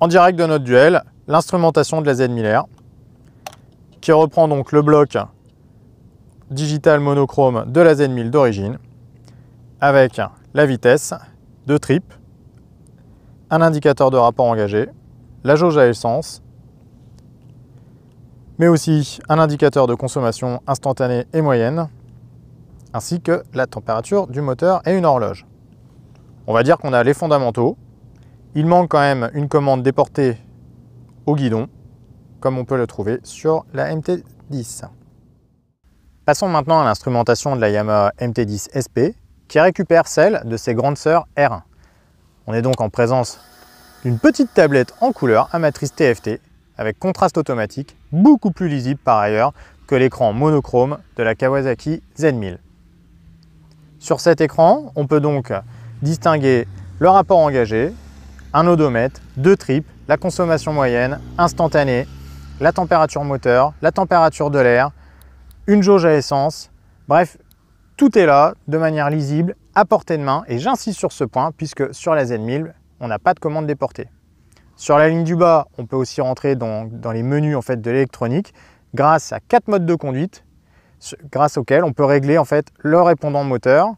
en direct de notre duel l'instrumentation de la Z1000R qui reprend donc le bloc digital monochrome de la Z1000 d'origine avec la vitesse, de trip, un indicateur de rapport engagé, la jauge à essence, mais aussi un indicateur de consommation instantanée et moyenne, ainsi que la température du moteur et une horloge. On va dire qu'on a les fondamentaux, il manque quand même une commande déportée au guidon, comme on peut le trouver sur la MT-10. Passons maintenant à l'instrumentation de la Yamaha MT-10 SP, qui récupère celle de ses grandes sœurs R1. On est donc en présence d'une petite tablette en couleur à matrice TFT, avec contraste automatique, beaucoup plus lisible par ailleurs que l'écran monochrome de la Kawasaki Z1000. Sur cet écran, on peut donc distinguer le rapport engagé, un odomètre, deux tripes, la consommation moyenne, instantanée, la température moteur, la température de l'air, une jauge à essence. Bref, tout est là de manière lisible, à portée de main. Et j'insiste sur ce point puisque sur la Z1000, on n'a pas de commande déportée. Sur la ligne du bas, on peut aussi rentrer dans, les menus en fait, de l'électronique grâce à quatre modes de conduite grâce auxquels on peut régler en fait le répondant moteur,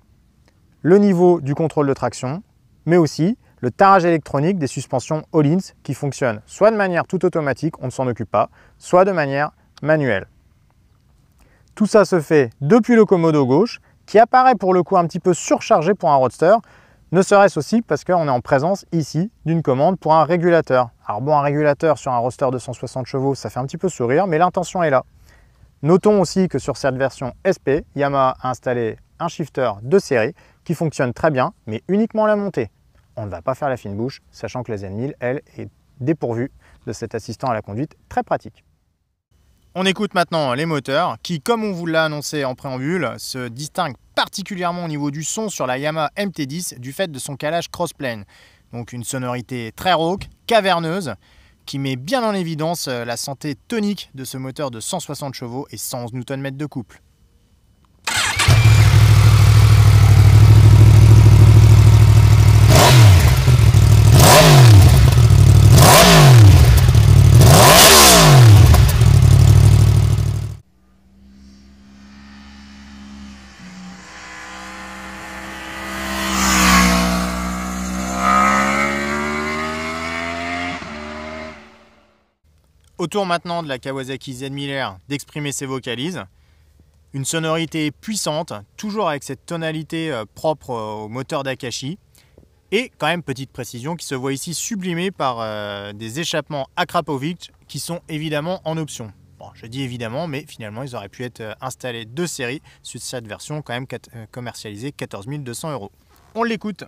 le niveau du contrôle de traction, mais aussi le tarage électronique des suspensions all-ins qui fonctionne soit de manière tout automatique, on ne s'en occupe pas, soit de manière manuelle. Tout ça se fait depuis le commodo gauche, qui apparaît pour le coup un petit peu surchargé pour un roadster, ne serait-ce aussi parce qu'on est en présence ici d'une commande pour un régulateur. Alors bon, un régulateur sur un roadster de 160 chevaux, ça fait un petit peu sourire, mais l'intention est là. Notons aussi que sur cette version SP, Yamaha a installé un shifter de série qui fonctionne très bien, mais uniquement la montée on ne va pas faire la fine bouche, sachant que la Zen1000, elle, est dépourvue de cet assistant à la conduite très pratique. On écoute maintenant les moteurs qui, comme on vous l'a annoncé en préambule, se distinguent particulièrement au niveau du son sur la Yamaha MT10 du fait de son calage crossplane. Donc une sonorité très rauque, caverneuse, qui met bien en évidence euh, la santé tonique de ce moteur de 160 chevaux et 111 Nm de couple. Autour maintenant de la Kawasaki z Miller d'exprimer ses vocalises. Une sonorité puissante, toujours avec cette tonalité euh, propre euh, au moteur d'Akashi. Et quand même, petite précision, qui se voit ici sublimée par euh, des échappements Akrapovic qui sont évidemment en option. Bon, je dis évidemment, mais finalement, ils auraient pu être installés de série sur cette version quand même commercialisée 14 200 euros. On l'écoute